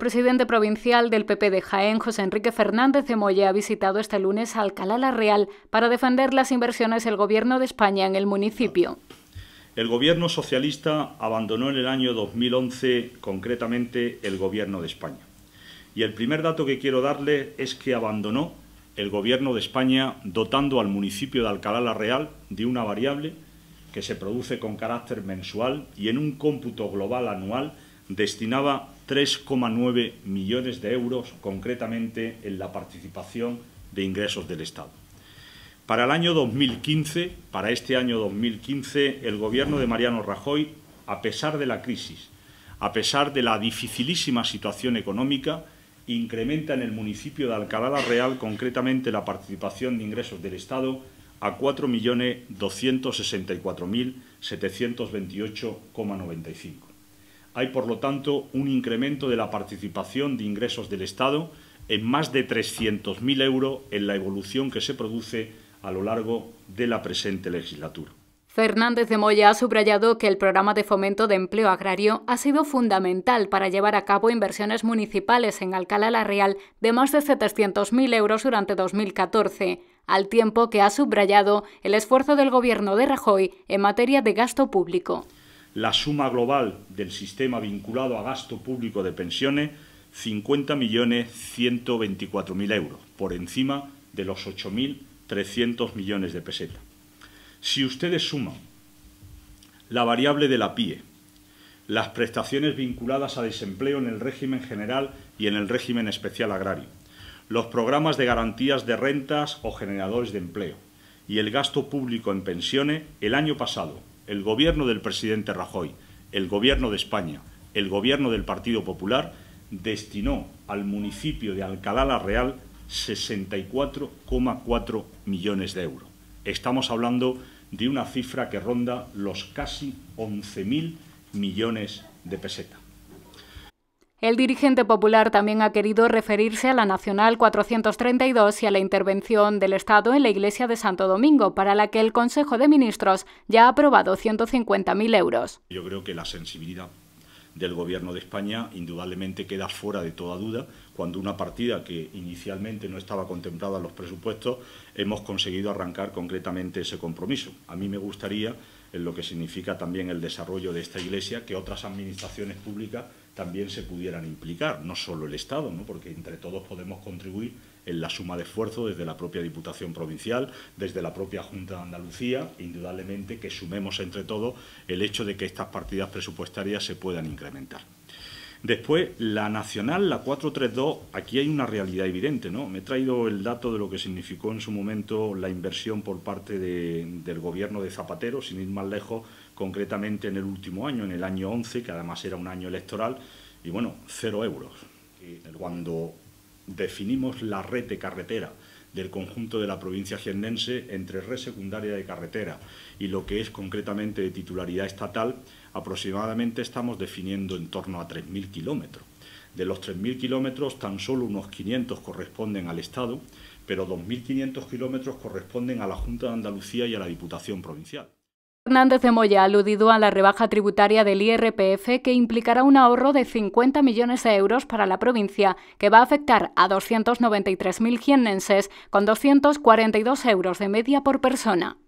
presidente provincial del PP de Jaén, José Enrique Fernández de Molle, ha visitado este lunes a Alcalá la Real para defender las inversiones del Gobierno de España en el municipio. El Gobierno socialista abandonó en el año 2011 concretamente el Gobierno de España. Y el primer dato que quiero darle es que abandonó el Gobierno de España dotando al municipio de Alcalá la Real de una variable que se produce con carácter mensual y en un cómputo global anual destinaba 3,9 millones de euros, concretamente en la participación de ingresos del Estado. Para el año 2015, para este año 2015, el Gobierno de Mariano Rajoy, a pesar de la crisis, a pesar de la dificilísima situación económica, incrementa en el municipio de Alcalá la Real concretamente la participación de ingresos del Estado a 4.264.728,95. Hay, por lo tanto, un incremento de la participación de ingresos del Estado en más de 300.000 euros en la evolución que se produce a lo largo de la presente legislatura. Fernández de Moya ha subrayado que el programa de fomento de empleo agrario ha sido fundamental para llevar a cabo inversiones municipales en Alcalá la Real de más de 700.000 euros durante 2014, al tiempo que ha subrayado el esfuerzo del gobierno de Rajoy en materia de gasto público la suma global del sistema vinculado a gasto público de pensiones 50.124.000 euros, por encima de los 8.300 millones de pesetas. Si ustedes suman la variable de la PIE, las prestaciones vinculadas a desempleo en el régimen general y en el régimen especial agrario, los programas de garantías de rentas o generadores de empleo y el gasto público en pensiones, el año pasado el gobierno del presidente Rajoy, el gobierno de España, el gobierno del Partido Popular, destinó al municipio de Alcalá la Real 64,4 millones de euros. Estamos hablando de una cifra que ronda los casi 11.000 millones de pesetas. El dirigente popular también ha querido referirse a la Nacional 432 y a la intervención del Estado en la Iglesia de Santo Domingo, para la que el Consejo de Ministros ya ha aprobado 150.000 euros. Yo creo que la sensibilidad del Gobierno de España indudablemente queda fuera de toda duda cuando una partida que inicialmente no estaba contemplada en los presupuestos hemos conseguido arrancar concretamente ese compromiso. A mí me gustaría, en lo que significa también el desarrollo de esta Iglesia, que otras administraciones públicas también se pudieran implicar, no solo el Estado, ¿no? porque entre todos podemos contribuir en la suma de esfuerzo desde la propia Diputación Provincial, desde la propia Junta de Andalucía, indudablemente que sumemos entre todos el hecho de que estas partidas presupuestarias se puedan incrementar. Después, la nacional, la 432, aquí hay una realidad evidente, ¿no? Me he traído el dato de lo que significó en su momento la inversión por parte de, del gobierno de Zapatero, sin ir más lejos, concretamente en el último año, en el año 11, que además era un año electoral, y bueno, cero euros. Cuando definimos la red de carretera del conjunto de la provincia giendense entre red secundaria de carretera y lo que es concretamente de titularidad estatal, aproximadamente estamos definiendo en torno a 3.000 kilómetros. De los 3.000 kilómetros, tan solo unos 500 corresponden al Estado, pero 2.500 kilómetros corresponden a la Junta de Andalucía y a la Diputación Provincial. Fernández de Moya ha aludido a la rebaja tributaria del IRPF que implicará un ahorro de 50 millones de euros para la provincia, que va a afectar a 293.000 jiennenses con 242 euros de media por persona.